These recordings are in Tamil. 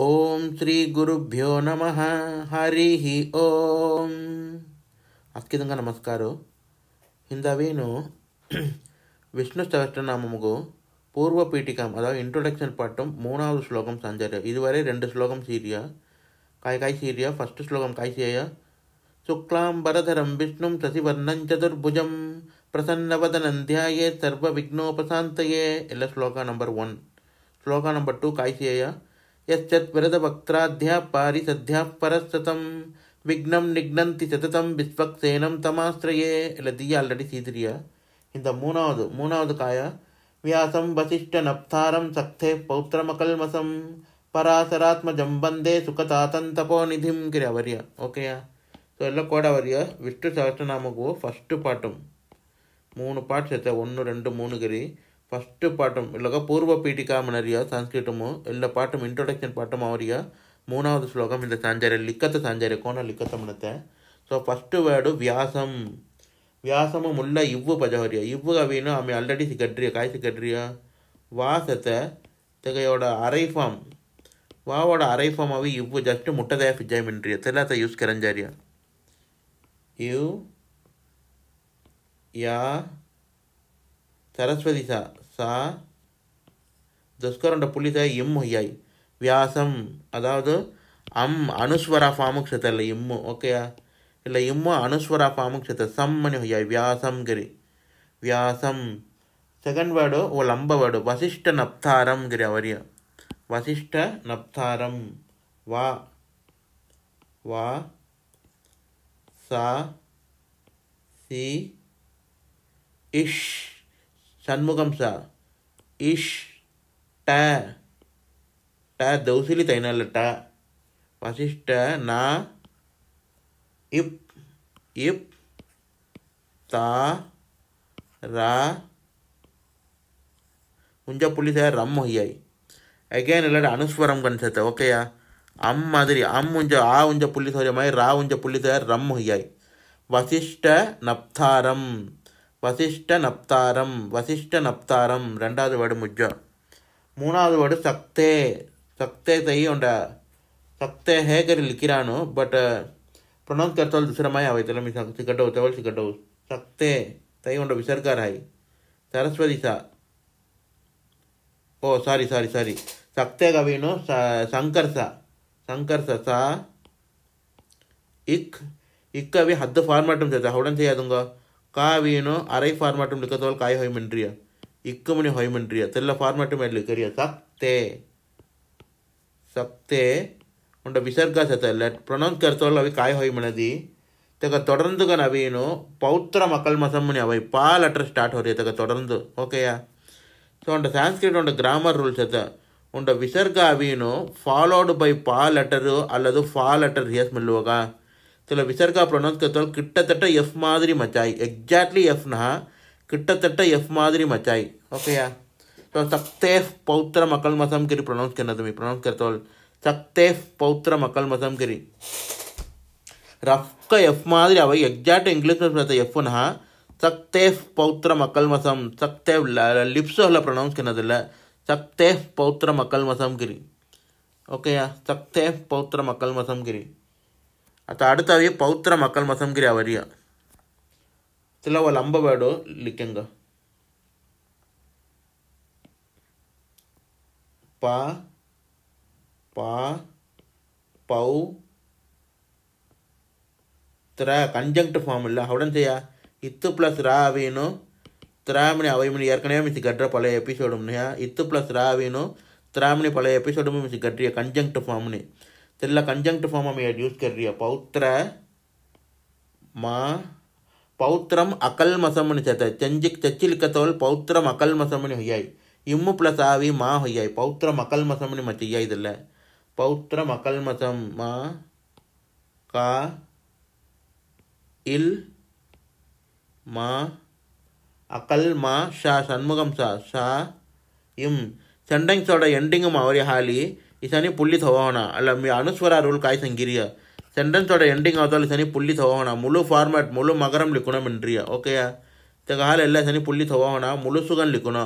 ఓం శ్రీ గురుభ్యో నమ హరి ఓం అస్కితంగా నమస్కారం ಹಿಂದವೇನು విష్ణు ಸಹಸ್ರನಾಮಮುಗು పూర్వపీఠికం పీఠికం ఇంట్రొడక్షన్ పాఠం మూడవది శ్లోకం సంజర్య ఇదివరే రెండు శ్లోకం సీరియ కాయకాయ సీర్య ఫస్ట్ శ్లోకం కాయసేయ శుక్లాంబరధరం విష్ణుం శశివర్ణం చతుర్భుజం ప్రసన్నవదనం ధ్యాయే సర్వ విఘ్నోపశాంతయే ఇలా శ్లోక నంబర్ వన్ శ్లోక నంబర్ టూ కాయసేయ यश्चत्वरदवक्त्राध्या पारिसध्याः परस्ततं விக்னம் நிக்னந்தி சததம் விஸ்வக்சேனம் தமாஸ்திரயே இல்லை தீயா ஆல்ரெடி சீதிரியா இந்த மூணாவது மூணாவது காயா வியாசம் வசிஷ்ட நப்தாரம் சக்தே பௌத்திரமகல்மசம் பராசராத்மஜம் வந்தே சுகதாதன் தபோ நிதிம் கிரியா வரியா ஓகேயா ஸோ எல்லாம் கோடா வரியா விஷ்ணு சகஸ்ரநாமக்கு ஃபஸ்ட்டு பாட்டும் மூணு பாட்டு சேர்த்த ஒன்று ரெண்டு மூணு கிரி ஃபஸ்ட்டு பாட்டம் இல்லக்கா பூர்வ பீட்டிகா மனரியா சான்ஸ்கிருட்டமோ இல்லை பாட்டம் இன்ட்ரொடக்ஷன் பாட்டம் அவரியா மூணாவது ஸ்லோகம் இந்த சாஞ்சாரிய லிக்கத்தை சாஞ்சாரிய கோண லிக்கத்த மனத்தை ஸோ ஃபஸ்ட்டு வேர்டு வியாசம் வியாசமும் உள்ள இவ்வு பஜவரியா இவ்வு கவின்னு அமை ஆல்ரெடி சிக்கட்ரியா காய் சிக்கட்ரியா வாசத்தை தகையோட அரைஃபாம் வாவோட அரைஃபாமாவே இவ்வு ஜஸ்ட்டு முட்டதே ஃபிஜாம் என்றியா தெல்லாத்த யூஸ் கரஞ்சாரியா யூ யா సరస్వతి సా சா துஸ்கரண்ட புள்ளிச இம் ஒய்யாய் வியாசம் அதாவது அம் அனுஸ்வரா ஃபார்முக்கு சேர்த்த இல்லை இம்மு ஓகேயா இல்லை இம்மு அனுஸ்வரா ஃபார்முக்கு சேர்த்த சம்மணி ஒய்யாய் வியாசம் கிரி வியாசம் செகண்ட் வேர்டு ஓ லம்ப வேர்டு வசிஷ்ட நப்தாரம் கிரி அவரிய வசிஷ்ட நப்தாரம் வா வா சா சி இஷ் சண்முகம் சா இஷ் ட ட தௌசிலி தைனால ட வசிஷ்ட நா இப் இப் தா ரா உஞ்சா புள்ளி சார் ரம் ஒய்யாய் அகேன் இல்லாட்டி அனுஸ்வரம் கண் கன்சத்தை ஓகேயா அம் மாதிரி அம் உஞ்ச ஆ உஞ்ச புள்ளி சௌரியமாய் ரா உஞ்ச புள்ளி சார் ரம் ஒய்யாய் வசிஷ்ட நப்தாரம் வசிஷ்ட நப்தாரம் வசிஷ்ட நப்தாரம் ரெண்டாவது வேர்டு முஜ்ஜா மூணாவது வேர்டு சக்தே சக்தே தை உண்ட சக்தே हे कर लिखिरानो बट प्रोनाउन्स करता दुसरा माय हवं त्याला मी सांग तिकट होत्यावर तिकट होऊ सकते तई उंड विसर्गार आहे सरस्वती सा ओ सारी सारी सारी सकते कवीनो शंकर सा शंकर सा सा इक इक कवी हद्द फॉर्मेट में देता हवडन से यादूंगा કાવીનો આરઆઈ ફોર્મેટમાં લિખતો કાય હોયમંટ્રિય இக்குமணி ஹொய்மன்றிய தெல்ல ஃபார்மேட்டு மேலே கரிய சக்தே சக்தே உண்ட விசர்க செத்தல்ல ப்ரொனவுன்ஸ் கருத்தோல் அவை காய் ஹொய்மனதி தக தொடர்ந்துக நவீனு பௌத்திர மக்கள் மசம்முனி அவை பா லெட்டர் ஸ்டார்ட் ஹோரிய தக தொடர்ந்து ஓகேயா ஸோ உண்ட சான்ஸ்கிரிட் உண்ட கிராமர் ரூல்ஸ் எத்த உண்ட விசர்க அவீனு ஃபாலோடு பை பா லெட்டரு அல்லது ஃபா லெட்டர் ஹியஸ் மில்லுவகா இதில் விசர்கா ப்ரொனவுன்ஸ் கத்தோல் கிட்டத்தட்ட எஃப் மாதிரி மச்சாய் எக்ஸாக்ட்லி எஃப்னா கிட்டத்தட்ட எஃப் மாதிரி மச்சாய் ஓகேயா तो सक्तेफ पौत्र मकल मसम करी प्रोनाउन्स करना तुम्हें प्रोनाउन्स करता सक्तेफ पौत्र मकल मसम करी रफ्क एफ मादरी अव एग्जाक्ट इंग्लिश में रहता एफ ना सक्तेफ पौत्र मकल मसम सक्तेव लिप्स अल प्रोनाउन्स करना सक्तेफ पौत्र मकल मसम करी ओके या सक्तेफ पौत्र मकल मसम करी आता அடுத்து આવે પૌત્ર મકલ મસમગીરી આવરિયા ತಿಲವ ಲಂಬ ಬೇಡು ಲಿಕ್ಕಂಗ ಪ ಪ പൗ ത്ര കൺജങ്ക്ട് ഫോമില്ല അവിടെ ചെയ്യാ ഇത്ത് പ്ലസ് റാ വീണു ത്രാമണി അവയമണി ഏർക്കണേ മിസ് ഗഡ്ര പല എപ്പിസോഡും ഇത്ത് പ്ലസ് റാ വീണു ത്രാമണി പല എപ്പിസോഡും മിസ് ഗഡ്രിയ കൺജങ്ക്ട് ഫോമിന് तिल्ला कंजंक्ट ஃபார்ம் हम யூஸ் कर பௌத்திர மா பௌத்திரம் அக்கல் பௌத்திரம் அகல்மசம்னு சேர்த்த செஞ்சுக்கு செச்சிலுக்கத்தோல் பௌத்திரம் அகல்மசம்னு ஹொய்யாய் இம்மு ப்ளஸ் ஆவி மா ஹொய்யாய் பௌத்திரம் அக்கல் அகல்மசம்னு மச்சையா இதில் பௌத்திரம் மசம் மா கா இல் மா அக்கல் மா ஷா சண்முகம் சா ஷா இம் சென்டென்ஸோட எண்டிங்கும் அவரே ஹாலி इसानी पुल्लीत हवा होना अल मी अनुस्वरा रूल काय संगिरिया సెంటెన్సోడ ఎండింగ్ అవుతాలి సని పుల్లి తోవన ములు ఫార్మాట్ ములు మగరం లికున మిండ్రియా ఓకేయా తెగాల ఎల్ల సని పుల్లి తోవన ములు సుగన్ లికున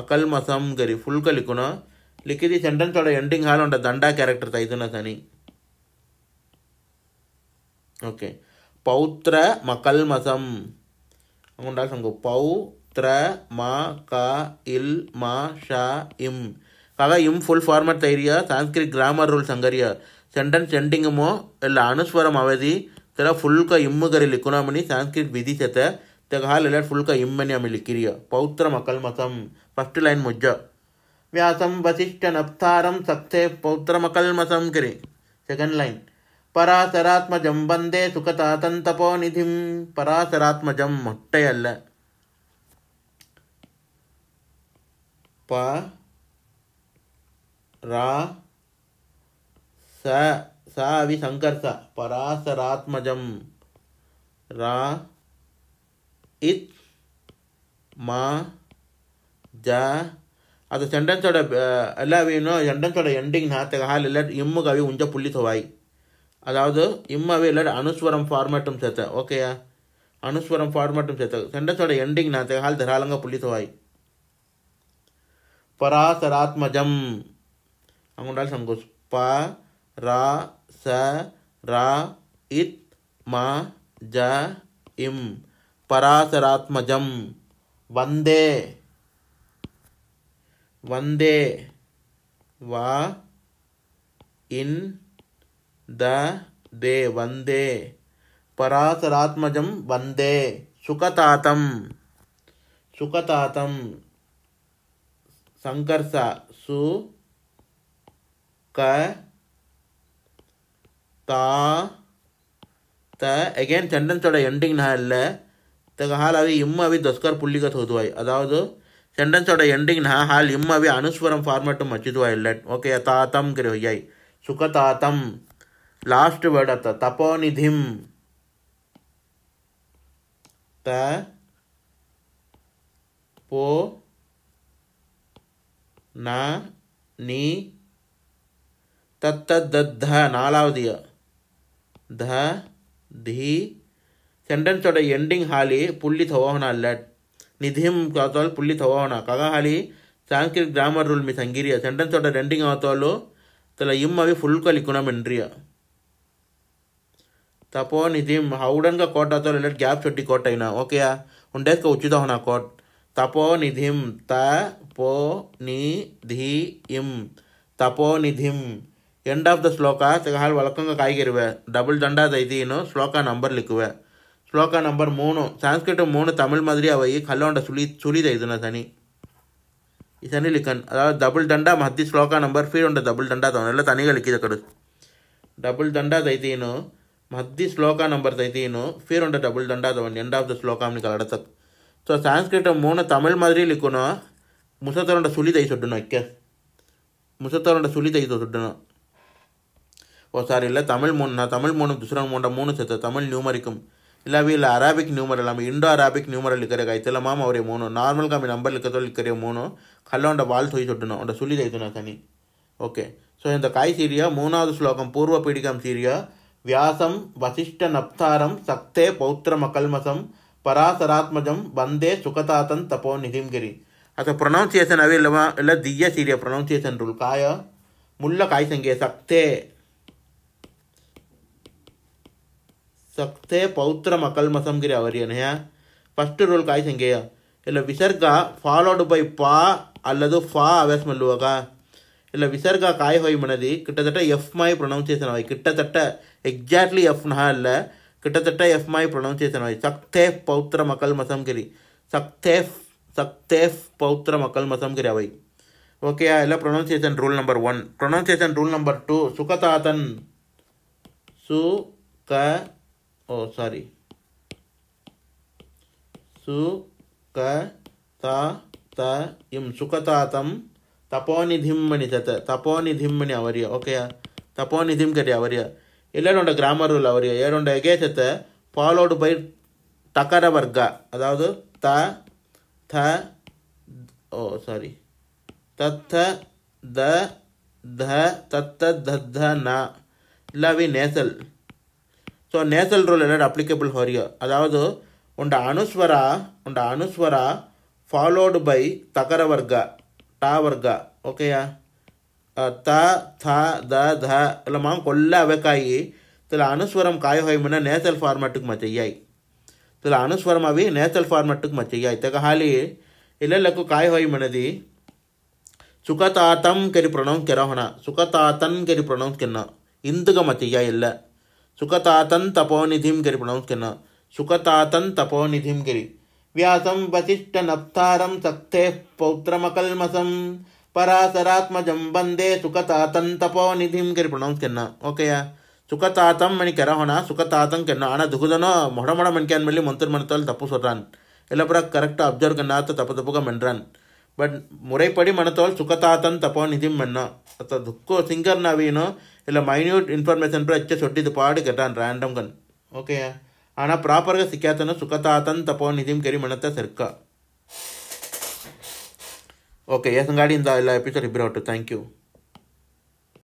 అకల్ మసం గరి ఫుల్క లికున లిఖిది సెంటెన్సోడ ఎండింగ్ హాల్ ఉండ దండా క్యారెక్టర్ తైతున సని ఓకే పౌత్ర మకల్ మసం ఉండాల్సి పౌత్ర మా క ఇల్ మా షా ఇమ్ పగయం ఫుల్ ఫార్మట్ థైరియా సాంస్క్రిట్ గ్రామర్ రూల్ సంగరియ సెంటెన్స్ ఎండింగమో ಇಲ್ಲ ಅನುಸ್ವರಂ ಅವಧಿ ತರ ಫುಲ್ಕ ಇಮ್ಮುಗರಿಲ್ ಇಕೊನಾಮಿನಿ ಸಾಂಸ್ಕ್ರಿಟ್ ವಿಧಿಸತೆ ತೆಗ ಹಾಲೆಲ್ಲ ಫುಲ್ಕ ಇಮ್ಮನಿ ಆಮೇಲೆ ಕಿರಿಯ ಪೌತ್ರ ಮಕಲ್ ಮತಂ ಫಸ್ಟ್ ಲೈನ್ ಮುಜ್ಜ ವ್ಯಾಸಂ ವಸಿಷ್ಠ ನಪ್ತಾರಂ ಸಕ್ತೆ ಪೌತ್ರ ಮಕಲ್ ಮಸಂ ಕಿರಿ ಸೆಕೆಂಡ್ ಲೈನ್ ಪರಾಸರಾತ್ಮಜಂ ಬಂದೇ ಸುಖತಾತಂತಪೋ ನಿಧಿಂ ಪರಾಸರಾತ್ಮಜಂ ಮೊಟ್ಟೆಯಲ್ಲ ಪ ச ಸ ಸಾವಿ ಸಂಕರ್ಷ பராசராத்மஜம் ரா இத் மா ஜ அது சென்டென்ஸோட எல்லா வீணும் சென்டென்ஸோட எண்டிங் நாத்தகால் இம்மு கவி உஞ்ச புள்ளி தொவாய் அதாவது இம்மவி இல்லாட் அனுஸ்வரம் ஃபார்மேட்டும் சேர்த்த ஓகேயா அனுஸ்வரம் ஃபார்மேட்டும் சேர்த்த சென்டென்ஸோட எண்டிங் நாத்தகால் தராளங்க புள்ளி தொவாய் பராசராத்மஜம் అక్కడ ఉండాలి సంకోచం ప రా స రా ఇత్ మా జ ఇం పరాశరాత్మజం వందే వందే వా ఇన్ ద దే వందే పరాశరాత్మజం వందే సుఖతాతం సుఖతాతం సంకర్ష సు क ta ta again sentence oda ending na illa ತಗ ಹಾಲಾವಿ ಇಮ್ಮವಿ ದಸ್ಕರ್ ಪುಲ್ಲಿಗತ್ ಹೋದುವ ಅದಾವುದು ಸೆಂಟೆನ್ಸ್ ಒಡ ಎಂಡಿಂಗ್ ನಾ ಹಾಲ್ ಇಮ್ಮವಿ ಅನುಸ್ವರಂ ಫಾರ್ಮೆಟ್ ಮಚ್ಚಿದುವ ಇಲ್ಲ ಓಕೆ ತಾತಂ ಕರಿ ಹೊಯ್ಯಾಯ್ ಸುಖ ತಾತಂ ಲಾಸ್ಟ್ ವರ್ಡ್ ಅತ್ತ ತಪೋನಿಧಿಂ ತ ಪೋ ನಾ ನೀ தத்த நாலாவது த தி சென்டென்ஸோட எண்டிங் ஹாலி புள்ளி தவோகனா லட் நிதிம் காத்தால் புள்ளி தவோகனா கக ஹாலி சான்ஸ்கிரிட் கிராமர் ரூல் மிஸ் అంగిరియ సెంటెన్సోడ రెండింగ్ అవుతాలో తల ఇమ్ అవి ఫుల్ కలి కుణమెండ్రియ తపో నిధిం హౌడన్ గా కోట్ అవుతాలో లెట్ గ్యాప్ చొట్టి కోట్ అయినా ఓకేయా ఉండేక ఉచిత హోనా కోట్ తపో నిధిం త పో ని ధి ఇం తపో నిధిం எண்ட் ஆஃப் த ஸ்லோக்கா திகால் வழக்கங்க காய்கறிவேன் டபுள் தண்டா தைதினும் ஸ்லோக்கா நம்பர் லிக்குவேன் ஸ்லோக்கா நம்பர் மூணு சான்ஸ்கிரிட்டும் மூணு தமிழ் மாதிரி அவை கல்லோண்ட சுழி சுழி தைதுன சனி சனி லிக்கன் அதாவது டபுள் தண்டா மத்தி ஸ்லோக்கா நம்பர் ஃபீல் உண்ட டபுள் தண்டா தவணை இல்லை தனி கழிக்கு இதை டபுள் தண்டா தைத்தீனும் மத்தி ஸ்லோக்கா நம்பர் தைத்தீனும் ஃபீல் உண்ட டபுள் தண்டா தவன் எண்ட் ஆஃப் த ஸ்லோக்கா நீங்கள் அடத்த ஸோ சான்ஸ்கிரிட்டும் மூணு தமிழ் மாதிரி லிக்கணும் முசத்தரோட சுழி தை சொட்டணும் வைக்க முசத்தரோட சுழி தை சொட்டணும் ஓ சார் இல்லை தமிழ் மூணு நான் தமிழ் மூணு துசுரன் மூன்ற மூணு சேர்த்த தமிழ் நியூமரிக்கும் இல்லாவே இல்லை அராபிக் நியூமரல் நம்ம இண்டோ அராபிக் நியூமரல் இருக்கிற கைத்தலமாம் அவரே மூணு நார்மல் கம்மி நம்பர் இருக்கிறதோ இருக்கிற மூணு கல்லோண்ட வால் சொல்லி சொட்டணும் அவன் சொல்லி தைத்தணும் தனி ஓகே ஸோ இந்த காய் சீரியா மூணாவது ஸ்லோகம் பூர்வ பீடிகம் சீரியா வியாசம் வசிஷ்ட நப்தாரம் சக்தே பௌத்திர மக்கள்மசம் பராசராத்மஜம் வந்தே சுகதாத்தன் தப்போ நிதிம்கிரி அது ப்ரொனவுன்சியேஷன் அவே இல்லவா இல்லை திய சீரிய ப்ரொனவுன்சியேஷன் ரூல் காய முல்ல காய் சங்கே சக்தே சக்தே பௌத்திர மக்கள் மசங்கிற அவர் என்னையா ஃபஸ்ட்டு ரூல் காய் செங்கையா இல்லை விசர்கா ஃபாலோடு பை பா அல்லது ஃபா அவேஸ் மல்லுவகா இல்லை விசர்கா காய் ஹோய் மனதி கிட்டத்தட்ட எஃப் மாய் ப்ரொனவுன்சியேஷன் ஆகி கிட்டத்தட்ட எக்ஸாக்ட்லி எஃப் எஃப்னா இல்லை கிட்டத்தட்ட எஃப் மாய் ப்ரொனவுன்சியேஷன் ஆகி சக்தே பௌத்திர மக்கள் மசங்கிரி சக்தே சக்தே பௌத்திர மக்கள் மசங்கிரி அவை ஓகேயா இல்லை pronunciation rule number one pronunciation rule number two சுகதாதன் சு க ஓ சாரி சு க த த இம் சுகதாத்தம் தப்போநிதிம்மணி தத்த தப்போநிதிம்மணி அவரிய ஓகேயா தப்போநிதிம் கட்டி அவரிய இல்லைனோட கிராமர் ரூல் அவரிய ஏனோட எகேசத்தை ஃபாலோடு பை டக்கர வர்க்க அதாவது த த ஓ சாரி தத்த த த தத்த தத்த ந இல்லாவி நேசல் ஸோ நேசல் ரூல் எல்லாம் அப்ளிகபிள் ஹொரியோ அதாவது உண்ட அனுஸ்வரா உண்ட அனுஸ்வரா ஃபாலோடு பை தகர வர்க்கா டா வர்க்கா ஓಕೆಯಾ ತ ಥ ದ ಧ ಇಲ್ಲ ಮಾಂ ಕೊಲ್ಲ ಅವಕಾಯಿ ತಿಲ ಅನುಸ್ವರಂ ಕಾಯ ಹೊಯ್ಮನ ನೇಚಲ್ ಫಾರ್ಮೆಟ್ಗೆ ಮಚಯ್ಯಾಯ್ ತಿಲ ಅನುಸ್ವರಂ ಅವಿ ನೇಚಲ್ ಫಾರ್ಮೆಟ್ಗೆ ಮಚಯ್ಯಾಯ್ ತಗ ಹಾಲಿ ಇಲ್ಲೆಲ್ಲಕ್ಕೂ ಕಾಯ ಹೊಯ್ಮನದಿ ಸುಖತಾತಂ ಕೆರಿ ಪ್ರೊನೌನ್ಸ್ ಕೆರ ಹೊಣ ಸುಖತಾತನ್ ಕೆರಿ ಪ್ರೊನೌನ್ಸ್ ಕೆನ್ನ ಇಂದಗ ಮಚಯ್ಯ ಇಲ್ಲ सुकतातन तपोनिधि गिरि प्रोनाउंस करना सुकतातन तपोनिधि गिरि व्यासम वशिष्ठ नप्तारम सक्थे पौत्रमकलमसम पराशरात्मजम वंदे सुकतातन तपोनिधि गिरि प्रोनाउंस करना ओके या ಸುಖತಾತಂ ಮಣಿ ಕೆರಹೊಣ ಸುಖತಾತಂ ಕೆನ್ನ ಆಣ ದುಗುದನೋ ಮೊಡ ಮೊಡ ಮಣಿಕೆ ಮೇಲೆ ಮಂತ್ರ ಮಣತಲ್ ತಪ್ಪು சொல்றான் ಎಲ್ಲಪ್ರ ಕರೆಕ್ಟ್ ಅಬ್ಸರ್ವ್ ಕನ್ನಾತ ತಪ್ಪ ತಪ್ಪುಗ ಮೆಂಡ್ರನ್ ಬಟ್ ಮುರೈಪಡಿ ಮಣತೋಲ್ ಸುಖತಾತನ್ ತಪೋ ನಿಧಿ ಮೆನ್ನ ಅತ ದುಃಖ ಸಿಂಗರ್ ನಾವೇನು ఇలా మైన్యూట్ ఇన్ఫర్మేషన్పై వచ్చే సొట్టిది పాడు కట్టాను ర్యాండమ్గా ఓకే ఆనా ప్రాపర్గా సిక్కాతను సుఖతాతన్ తపోనిధిం కరి మణత సర్క ఓకే ఏసంగాడి ఇందా ఇలా ఎపిసోడ్ ఇబ్బరు థ్యాంక్ యూ